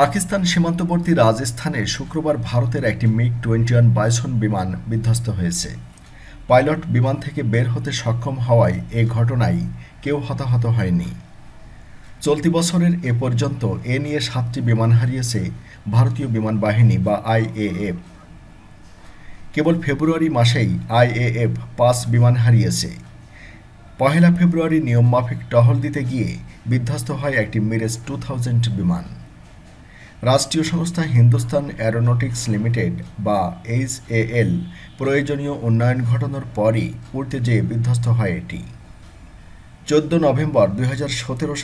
পাকিস্তান সীমান্তবর্তী রাজস্থানে শুক্রবার ভারতের একটি মিগ টোয়েন্টি ওয়ান বাইসন বিমান বিধ্বস্ত হয়েছে পাইলট বিমান থেকে বের হতে সক্ষম হওয়ায় এ ঘটনায় কেউ হতাহত হয়নি চলতি বছরের এ পর্যন্ত এ নিয়ে সাতটি বিমান হারিয়েছে ভারতীয় বিমান বাহিনী বা আইএএফ কেবল ফেব্রুয়ারি মাসেই আইএএফ পাঁচ বিমান হারিয়েছে পহেলা ফেব্রুয়ারি নিয়ম মাফিক টহল দিতে গিয়ে বিধ্বস্ত হয় একটি মিরেজ টু থাউজেন্ড বিমান রাষ্ট্রীয় সংস্থা হিন্দুস্তান অ্যারোনটিক্স লিমিটেড বা এইচ এল প্রয়োজনীয় উন্নয়ন ঘটানোর পরই উড়তে যেয়ে বিধ্বস্ত হয় এটি চোদ্দ নভেম্বর দুই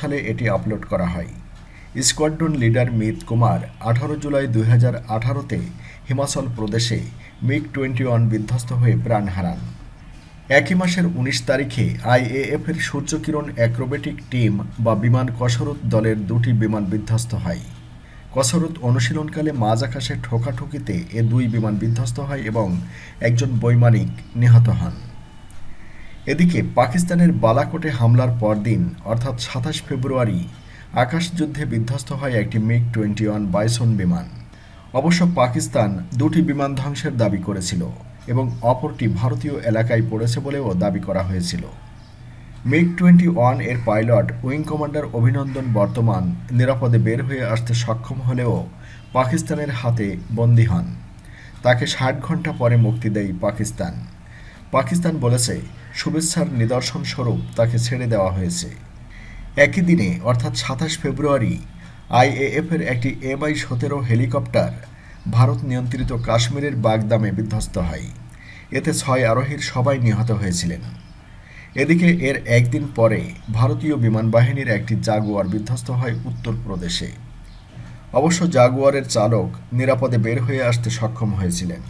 সালে এটি আপলোড করা হয় স্কোয়াড্রন লিডার মিত কুমার আঠারো জুলাই দুই হাজার আঠারোতে হিমাচল প্রদেশে মিগ টোয়েন্টি ওয়ান বিধ্বস্ত হয়ে প্রাণ হারান একই মাসের উনিশ তারিখে আইএএফের সূর্যকিরণ অ্যাক্রোবেটিক টিম বা বিমান কসরত দলের দুটি বিমান বিধ্বস্ত হয় কসরত অনুশীলনকালে মাঝ আকাশে ঠোকাঠুকিতে এ দুই বিমান বিধ্বস্ত হয় এবং একজন বৈমানিক নিহত হন এদিকে পাকিস্তানের বালাকোটে হামলার পরদিন অর্থাৎ সাতাশ ফেব্রুয়ারি আকাশযুদ্ধে বিধ্বস্ত হয় একটি মিগ টোয়েন্টি ওয়ান বাইসন বিমান অবশ্য পাকিস্তান দুটি বিমান ধ্বংসের দাবি করেছিল এবং অপরটি ভারতীয় এলাকায় পড়েছে বলেও দাবি করা হয়েছিল মিগ টোয়েন্টি ওয়ান এর পাইলট উইং কমান্ডার অভিনন্দন বর্তমান নিরাপদে বের হয়ে আসতে সক্ষম হলেও পাকিস্তানের হাতে বন্দী হন তাকে ষাট ঘন্টা পরে মুক্তি দেয় পাকিস্তান পাকিস্তান বলেছে শুভেচ্ছার নিদর্শন স্বরূপ তাকে ছেড়ে দেওয়া হয়েছে একই দিনে অর্থাৎ সাতাশ ফেব্রুয়ারি আইএএফের একটি এমআই সতেরো হেলিকপ্টার ভারত নিয়ন্ত্রিত কাশ্মীরের বাগদামে বিধ্বস্ত হয় এতে ছয় আরোহীর সবাই নিহত হয়েছিলেন এদিকে এর একদিন পরে ভারতীয় বিমান বাহিনীর একটি জাগুয়ার বিধ্বস্ত হয় উত্তরপ্রদেশে অবশ্য জাগুয়ারের চালক নিরাপদে বের হয়ে আসতে সক্ষম হয়েছিলেন